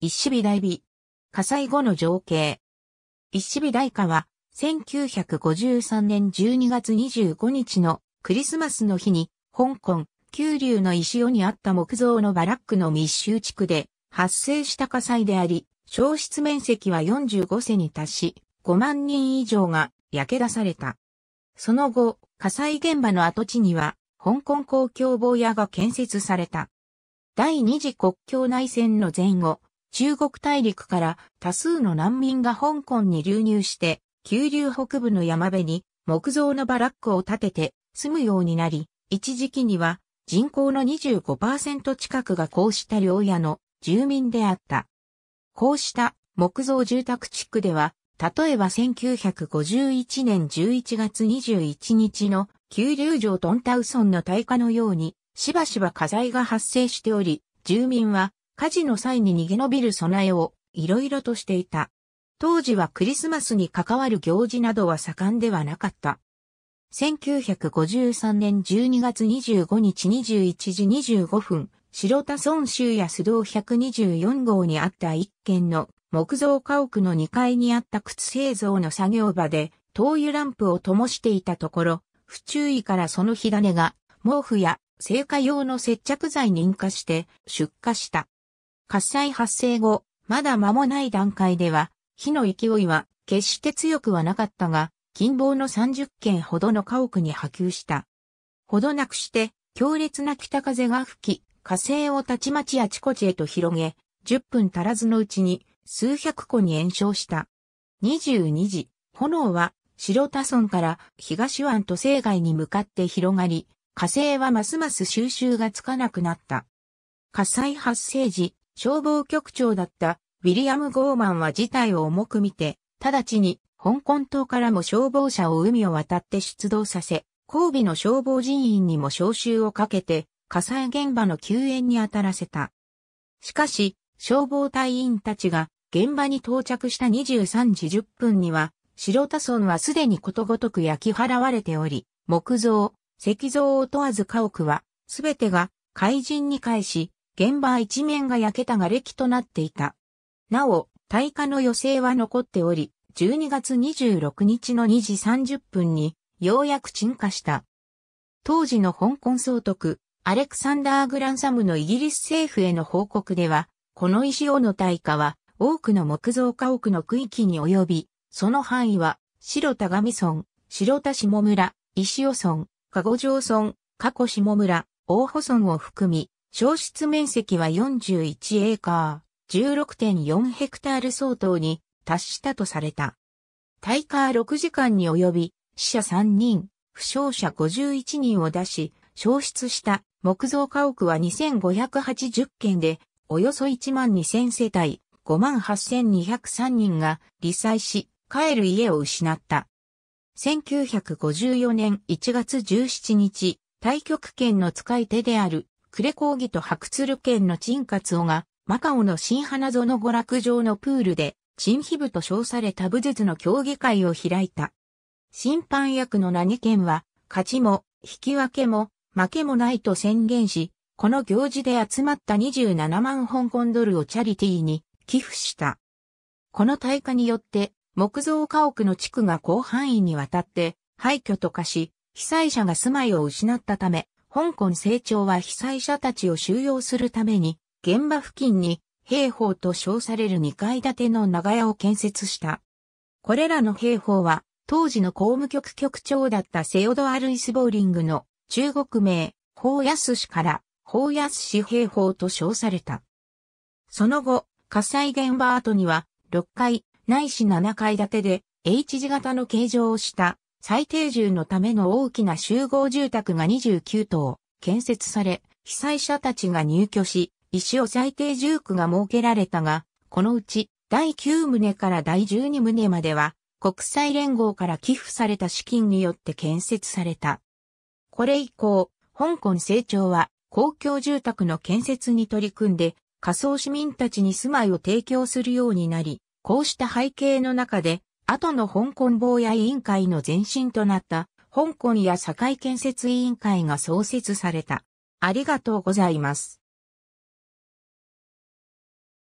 一種美大美。火災後の情景。一種美大火は、1953年12月25日のクリスマスの日に、香港、九龍の石尾にあった木造のバラックの密集地区で発生した火災であり、焼失面積は45世に達し、5万人以上が焼け出された。その後、火災現場の跡地には、香港公共坊屋が建設された。第二次国境内戦の前後、中国大陸から多数の難民が香港に流入して、九流北部の山辺に木造のバラックを建てて住むようになり、一時期には人口の25%近くがこうした両屋の住民であった。こうした木造住宅地区では、例えば1951年11月21日の九流城トンタウソンの大火のように、しばしば火災が発生しており、住民は火事の際に逃げ延びる備えをいろいろとしていた。当時はクリスマスに関わる行事などは盛んではなかった。1953年12月25日21時25分、白田村州や須藤124号にあった一軒の木造家屋の2階にあった靴製造の作業場で灯油ランプを灯していたところ、不注意からその火種が毛布や製火用の接着剤に引火して出火した。火災発生後、まだ間もない段階では、火の勢いは決して強くはなかったが、近傍の30軒ほどの家屋に波及した。ほどなくして、強烈な北風が吹き、火星をたちまちあちこちへと広げ、10分足らずのうちに数百個に延焼した。22時、炎は白田村から東湾と西外に向かって広がり、火星はますます収集がつかなくなった。火災発生時、消防局長だったウィリアム・ゴーマンは事態を重く見て、直ちに香港島からも消防車を海を渡って出動させ、神戸の消防人員にも招集をかけて、火災現場の救援に当たらせた。しかし、消防隊員たちが現場に到着した23時10分には、白田村はすでにことごとく焼き払われており、木造、石像を問わず家屋は、すべてが怪人に返し、現場一面が焼けた瓦礫となっていた。なお、大火の余生は残っており、12月26日の2時30分に、ようやく鎮火した。当時の香港総督、アレクサンダー・グランサムのイギリス政府への報告では、この石王の大火は、多くの木造家屋の区域に及び、その範囲は、白田上村、白田下村、石尾村、加護城村、加古下村、大保村を含み、消失面積は41エーカー、16.4ヘクタール相当に達したとされた。大火6時間に及び、死者3人、負傷者51人を出し、消失した木造家屋は2580件で、およそ1万2000世帯、5万8203人が立災し、帰る家を失った。1954年1月17日、対極拳の使い手である呉ーギと白鶴県の陳ツオが、マカオの新花園娯楽場のプールで、陳ヒ部と称された武術の競技会を開いた。審判役の何県は、勝ちも、引き分けも、負けもないと宣言し、この行事で集まった27万香港ドルをチャリティーに寄付した。この大火によって、木造家屋の地区が広範囲にわたって廃墟と化し、被災者が住まいを失ったため、香港成長は被災者たちを収容するために、現場付近に兵法と称される2階建ての長屋を建設した。これらの兵法は、当時の公務局局長だったセオドア・ルイス・ボーリングの中国名、法安氏から、法安氏兵法と称された。その後、火災現場跡には、6階、ないし7階建てで、H 字型の形状をした最低住のための大きな集合住宅が29棟建設され、被災者たちが入居し、石を最低住区が設けられたが、このうち第9棟から第12棟までは、国際連合から寄付された資金によって建設された。これ以降、香港成長は公共住宅の建設に取り組んで、仮想市民たちに住まいを提供するようになり、こうした背景の中で、後の香港防衛委員会の前身となった香港や堺建設委員会が創設された。ありがとうございます。